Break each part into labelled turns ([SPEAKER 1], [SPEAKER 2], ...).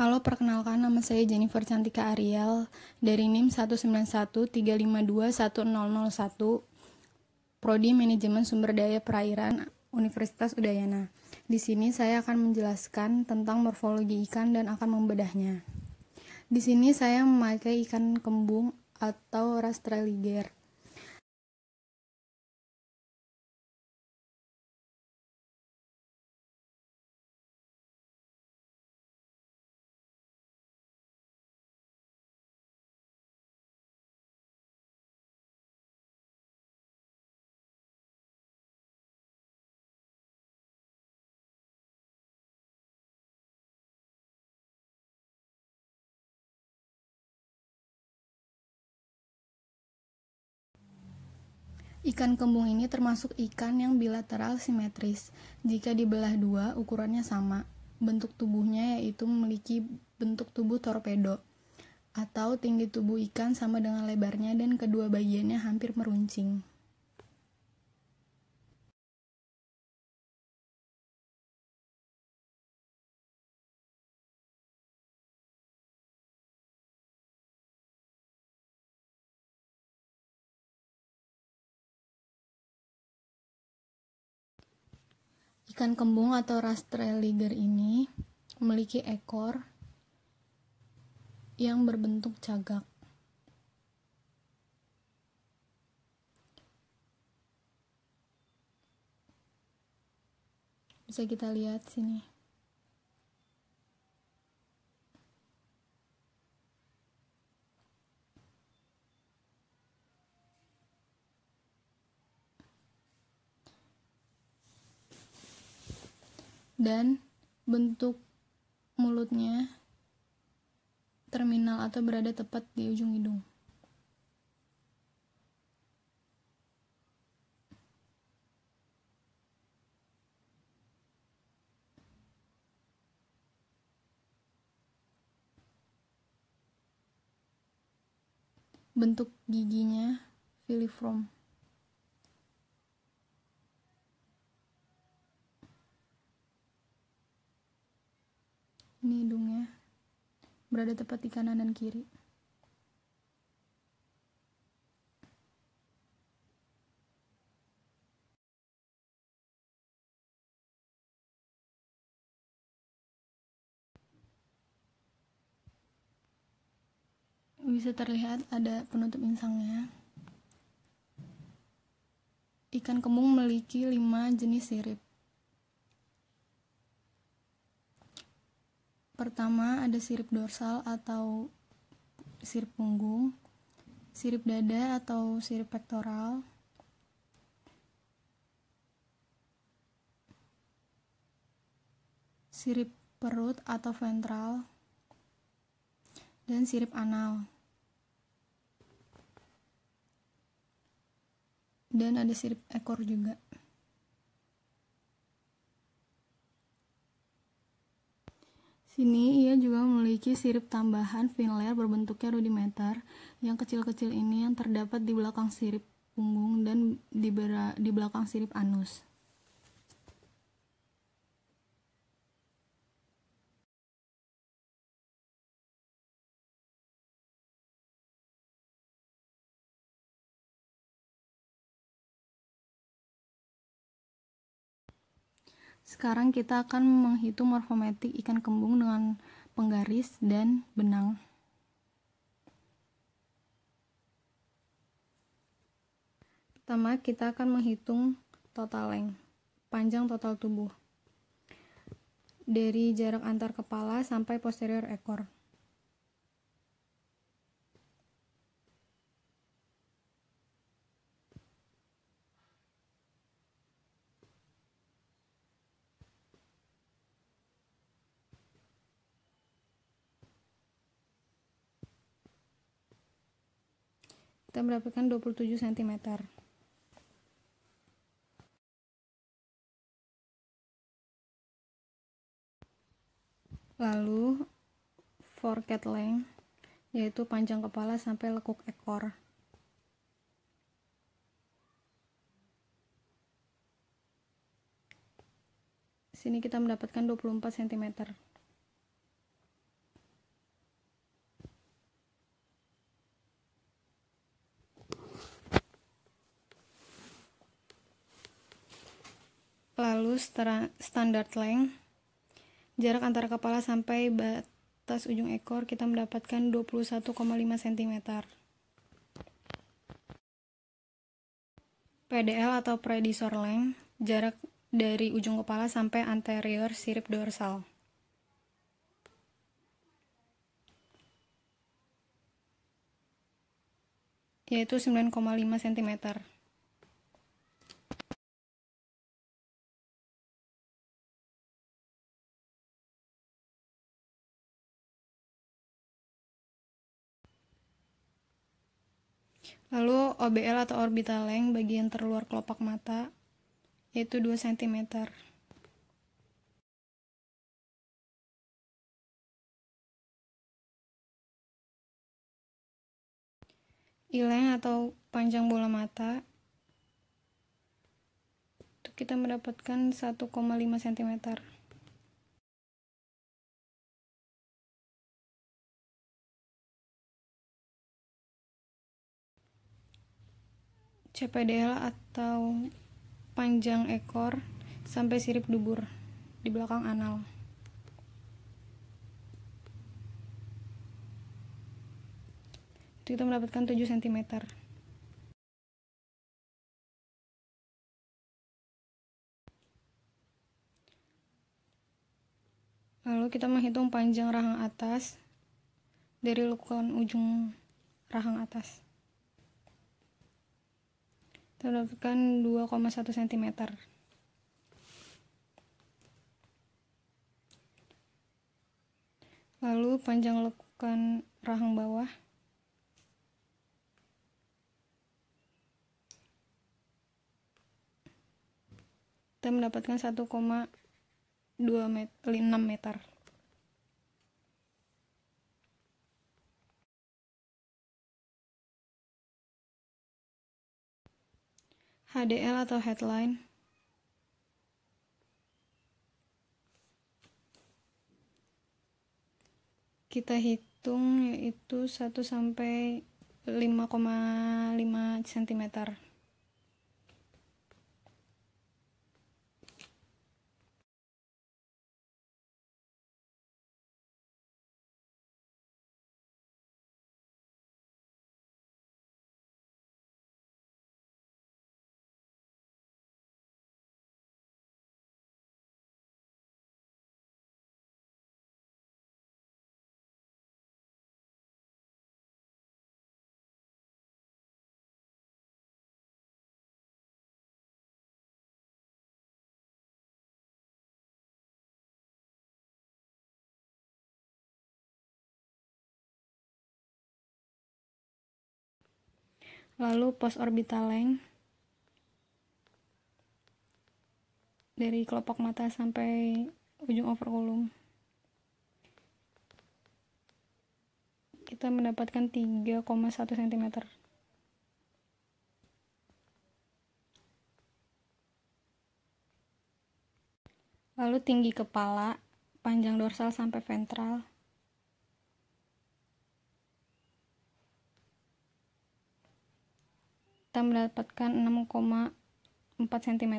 [SPEAKER 1] Halo, perkenalkan nama saya Jennifer Cantika Ariel dari NIM 1913521001, Prodi Manajemen Sumber Daya Perairan Universitas Udayana. Di sini saya akan menjelaskan tentang morfologi ikan dan akan membedahnya. Di sini saya memakai ikan kembung atau
[SPEAKER 2] Rastreliger Ikan kembung ini termasuk ikan yang bilateral
[SPEAKER 1] simetris. Jika dibelah dua, ukurannya sama. Bentuk tubuhnya yaitu memiliki bentuk tubuh torpedo atau tinggi tubuh ikan sama dengan lebarnya
[SPEAKER 2] dan kedua bagiannya hampir meruncing. Ikan kembung atau rastreliger ini memiliki ekor
[SPEAKER 1] yang berbentuk cagak. Bisa kita lihat sini. dan bentuk mulutnya terminal atau berada tepat di ujung hidung. Bentuk giginya filiform. yakni hidungnya, berada tepat di kanan dan kiri.
[SPEAKER 2] bisa terlihat ada penutup
[SPEAKER 1] insangnya. Ikan kembung memiliki lima jenis sirip. Pertama, ada sirip dorsal atau sirip punggung, sirip dada atau sirip pektoral, sirip perut atau ventral, dan sirip anal. Dan ada sirip ekor juga. Sini ia juga memiliki sirip tambahan fin layer berbentuknya rudimenter yang kecil-kecil ini yang terdapat di belakang sirip punggung dan di, di belakang sirip anus.
[SPEAKER 2] Sekarang kita akan menghitung morfometrik ikan kembung dengan
[SPEAKER 1] penggaris dan benang. Pertama, kita akan menghitung total length, panjang total tubuh. Dari jarak antar kepala sampai posterior ekor.
[SPEAKER 2] kita mendapatkan 27 cm lalu
[SPEAKER 1] forket length yaitu panjang kepala sampai lekuk ekor sini kita mendapatkan 24 cm standard length jarak antara kepala sampai batas ujung ekor kita mendapatkan 21,5 cm PDL atau predisor length jarak dari ujung kepala sampai anterior sirip dorsal
[SPEAKER 2] yaitu 9,5 cm
[SPEAKER 1] OBL atau orbital length bagian terluar kelopak mata yaitu 2
[SPEAKER 2] cm. Ileng atau panjang bola mata itu kita
[SPEAKER 1] mendapatkan
[SPEAKER 2] 1,5 cm. CPDL atau panjang ekor
[SPEAKER 1] sampai sirip dubur di belakang anal.
[SPEAKER 2] Kita mendapatkan 7 cm. Lalu kita menghitung panjang
[SPEAKER 1] rahang atas dari lukuan ujung rahang atas kita dapatkan 2,1 cm lalu panjang lekukan rahang bawah kita mendapatkan 1,6 meter
[SPEAKER 2] HDL atau headline.
[SPEAKER 1] Kita hitung yaitu 1 sampai 5,5
[SPEAKER 2] cm. lalu post orbital length
[SPEAKER 1] dari kelopak mata sampai ujung operkulum kita mendapatkan 3,1 cm lalu tinggi kepala panjang dorsal sampai ventral kita mendapatkan 6,4 cm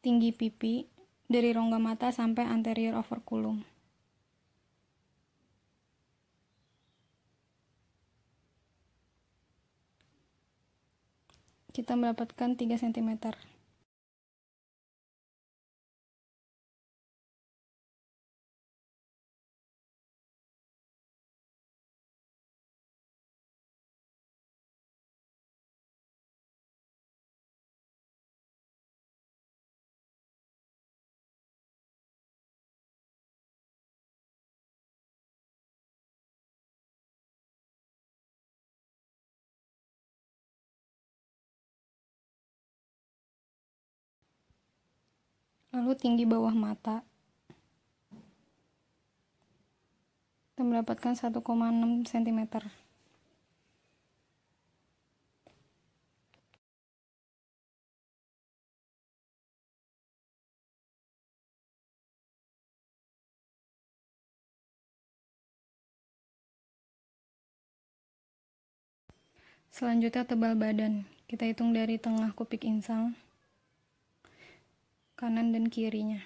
[SPEAKER 2] tinggi pipi dari rongga mata sampai
[SPEAKER 1] anterior overkulum
[SPEAKER 2] kita mendapatkan 3 cm lalu tinggi bawah mata.
[SPEAKER 1] Kita mendapatkan 1,6 cm.
[SPEAKER 2] Selanjutnya tebal badan. Kita hitung dari tengah
[SPEAKER 1] kupik insang kanan dan kirinya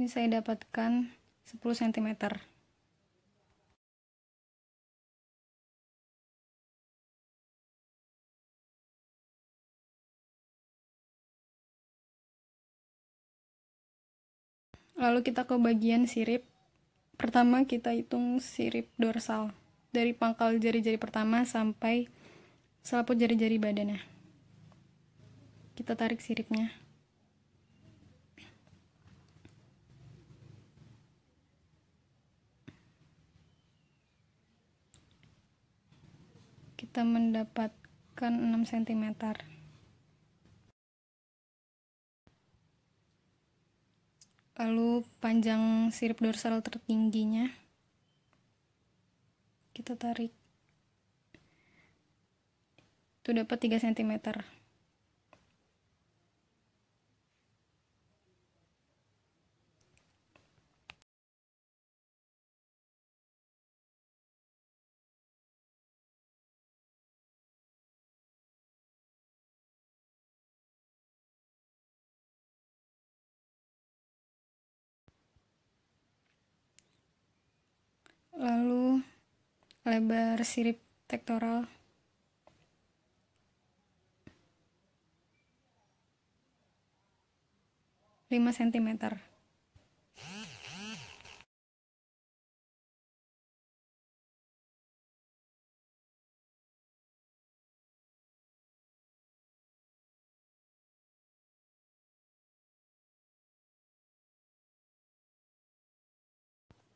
[SPEAKER 1] ini saya dapatkan
[SPEAKER 2] 10 cm Lalu kita ke bagian sirip. Pertama kita hitung sirip dorsal dari pangkal jari-jari
[SPEAKER 1] pertama sampai selaput jari-jari badannya. Kita tarik siripnya. Kita mendapatkan 6 cm. lalu panjang sirip dorsal tertingginya kita tarik itu dapat 3 cm
[SPEAKER 2] lalu lebar sirip tektoral lima sentimeter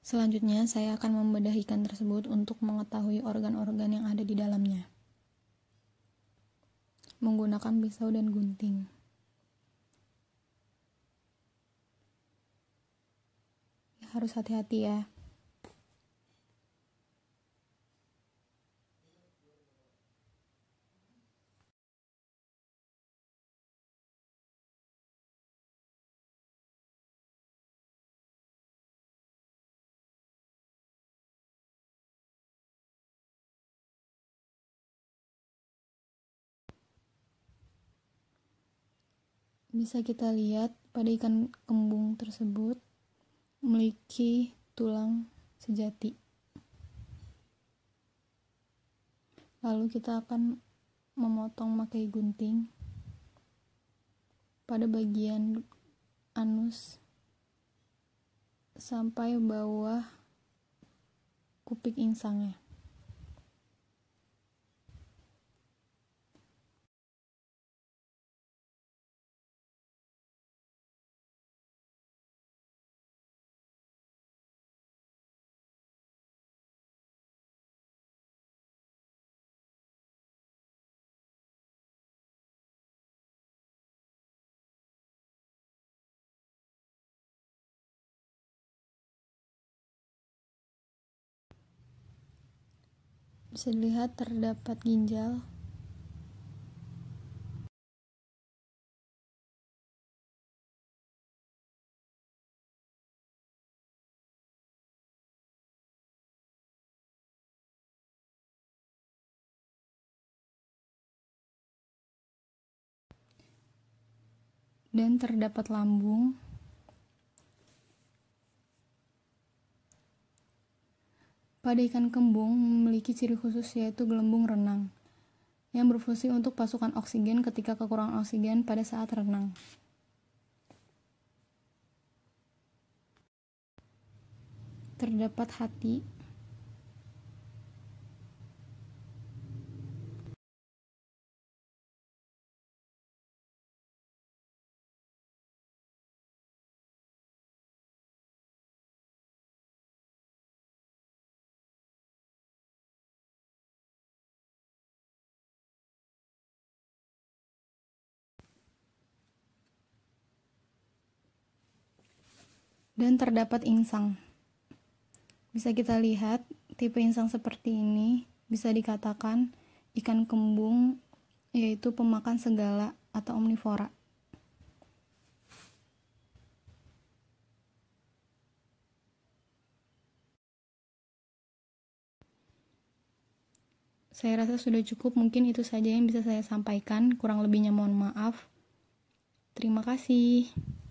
[SPEAKER 2] Selanjutnya, saya akan membedah ikan tersebut untuk mengetahui organ-organ
[SPEAKER 1] yang ada di dalamnya. Menggunakan pisau dan gunting.
[SPEAKER 2] Ya, harus hati-hati ya. bisa kita lihat pada ikan kembung tersebut
[SPEAKER 1] memiliki tulang sejati. Lalu kita akan memotong memakai gunting pada bagian anus sampai bawah kupik insangnya.
[SPEAKER 2] bisa dilihat terdapat ginjal dan terdapat lambung
[SPEAKER 1] Pada ikan kembung memiliki ciri khusus yaitu gelembung renang yang berfungsi untuk pasukan oksigen ketika kekurangan oksigen pada saat renang.
[SPEAKER 2] Terdapat hati dan terdapat insang.
[SPEAKER 1] Bisa kita lihat, tipe insang seperti ini bisa dikatakan ikan kembung, yaitu pemakan segala atau omnivora. Saya rasa sudah cukup, mungkin itu saja yang bisa saya sampaikan. Kurang lebihnya mohon maaf. Terima kasih.